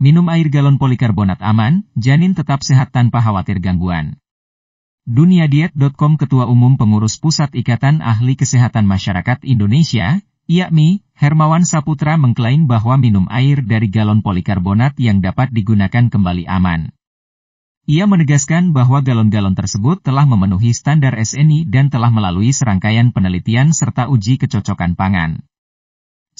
minum air galon polikarbonat aman, janin tetap sehat tanpa khawatir gangguan. Duniadiet.com Ketua Umum Pengurus Pusat Ikatan Ahli Kesehatan Masyarakat Indonesia, yakni Hermawan Saputra mengklaim bahwa minum air dari galon polikarbonat yang dapat digunakan kembali aman. Ia menegaskan bahwa galon-galon tersebut telah memenuhi standar SNI dan telah melalui serangkaian penelitian serta uji kecocokan pangan.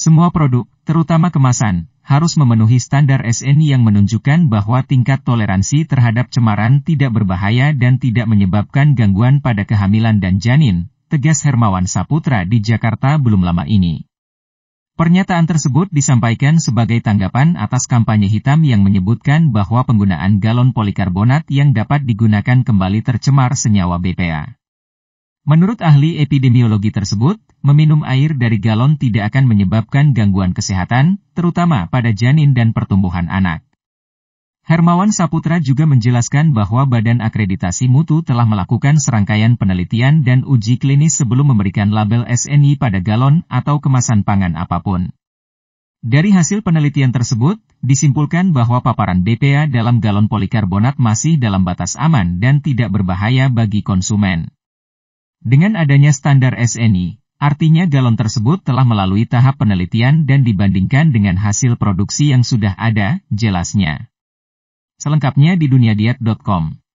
Semua produk, terutama kemasan, harus memenuhi standar SNI yang menunjukkan bahwa tingkat toleransi terhadap cemaran tidak berbahaya dan tidak menyebabkan gangguan pada kehamilan dan janin, tegas Hermawan Saputra di Jakarta belum lama ini. Pernyataan tersebut disampaikan sebagai tanggapan atas kampanye hitam yang menyebutkan bahwa penggunaan galon polikarbonat yang dapat digunakan kembali tercemar senyawa BPA. Menurut ahli epidemiologi tersebut, meminum air dari galon tidak akan menyebabkan gangguan kesehatan, terutama pada janin dan pertumbuhan anak. Hermawan Saputra juga menjelaskan bahwa Badan Akreditasi Mutu telah melakukan serangkaian penelitian dan uji klinis sebelum memberikan label SNI pada galon atau kemasan pangan apapun. Dari hasil penelitian tersebut, disimpulkan bahwa paparan BPA dalam galon polikarbonat masih dalam batas aman dan tidak berbahaya bagi konsumen. Dengan adanya standar SNI, artinya galon tersebut telah melalui tahap penelitian dan dibandingkan dengan hasil produksi yang sudah ada, jelasnya. Selengkapnya di duniadiet.com.